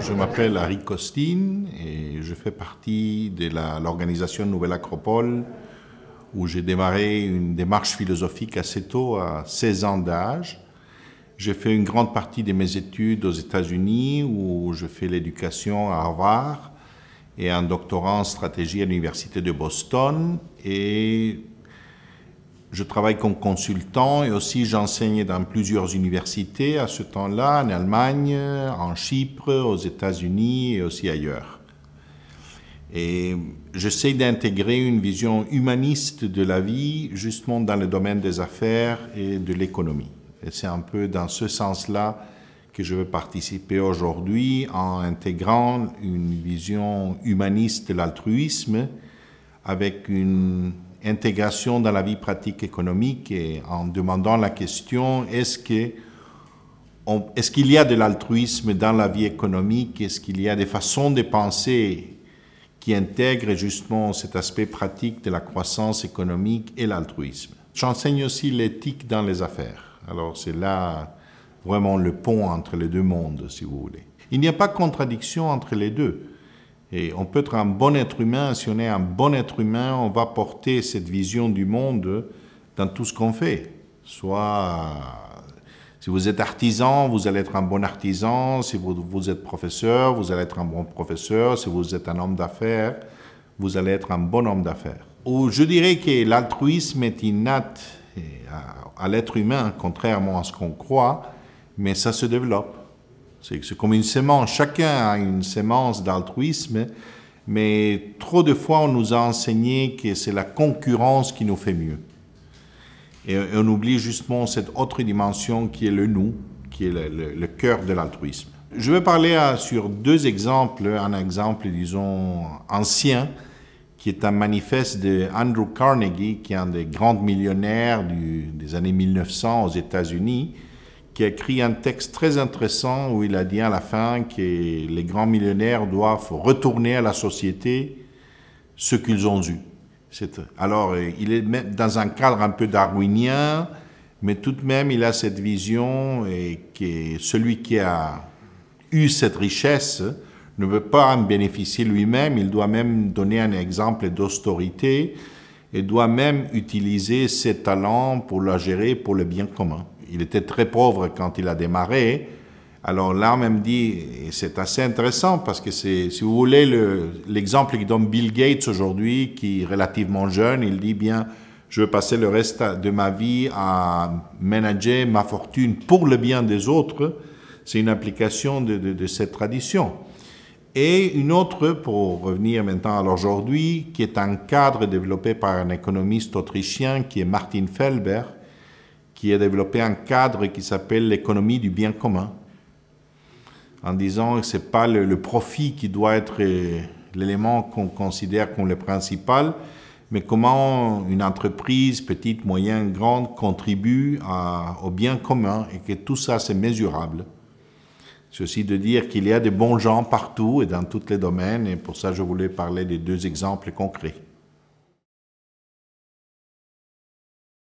Je m'appelle Harry Costine et je fais partie de l'organisation Nouvelle Acropole où j'ai démarré une démarche philosophique assez tôt, à 16 ans d'âge. J'ai fait une grande partie de mes études aux États-Unis où je fais l'éducation à Harvard et un doctorat en stratégie à l'Université de Boston et je travaille comme consultant et aussi j'enseigne dans plusieurs universités à ce temps-là, en Allemagne, en Chypre, aux États-Unis et aussi ailleurs. Et j'essaie d'intégrer une vision humaniste de la vie justement dans le domaine des affaires et de l'économie. Et c'est un peu dans ce sens-là que je veux participer aujourd'hui en intégrant une vision humaniste de l'altruisme avec une intégration dans la vie pratique économique et en demandant la question est-ce que est-ce qu'il y a de l'altruisme dans la vie économique Est-ce qu'il y a des façons de penser qui intègrent justement cet aspect pratique de la croissance économique et l'altruisme J'enseigne aussi l'éthique dans les affaires. Alors c'est là vraiment le pont entre les deux mondes, si vous voulez. Il n'y a pas de contradiction entre les deux. Et on peut être un bon être humain, si on est un bon être humain, on va porter cette vision du monde dans tout ce qu'on fait. Soit euh, si vous êtes artisan, vous allez être un bon artisan. Si vous, êtes professeur, vous allez être un bon professeur. Si vous êtes un homme d'affaires, vous allez être un bon homme d'affaires. Ou je dirais que l'altruisme est innate euh, à l'être humain, contrairement à ce qu'on croit, mais ça se développe. C'est comme une semence. Chacun a une semence d'altruisme, mais trop de fois on nous a enseigné que c'est la concurrence qui nous fait mieux. Et on oublie justement cette autre dimension qui est le nous, qui est le, cœur de l'altruisme. Je vais parler euh, sur deux exemples. Un exemple, disons, ancien, qui est un manifeste de Andrew Carnegie, qui est un des grands millionnaires des années 1900 aux États-Unis, qui a écrit un texte très intéressant où il a dit à la fin que les grands millionnaires doivent retourner à la société ce qu'ils ont eu. Alors, il est même dans un cadre un peu darwinien, mais tout de même, il a cette vision et que celui qui a eu cette richesse ne peut pas en bénéficier lui-même, il doit même donner un exemple d'austérité et doit même utiliser ses talents pour la gérer pour le bien commun il était très pauvre quand il a démarré. Alors là, même dit, c'est assez intéressant parce que c'est, si vous voulez, l'exemple que donne Bill Gates aujourd'hui, qui est relativement jeune, il dit bien, je veux passer le reste de ma vie à manager ma fortune pour le bien des autres. C'est une application de, de, cette tradition. Et une autre, pour revenir maintenant à l'aujourd'hui, qui est un cadre développé par un économiste autrichien qui est Martin Felber, qui a développé un cadre qui s'appelle l'économie du bien commun, en disant que ce n'est pas le, profit qui doit être euh, l'élément qu'on considère comme le principal, mais comment une entreprise, petite, moyenne, grande, contribue à, au bien commun et que tout ça, c'est mesurable. Ceci de dire qu'il y a des bons gens partout et dans tous les domaines, et pour ça, je voulais parler des deux exemples concrets.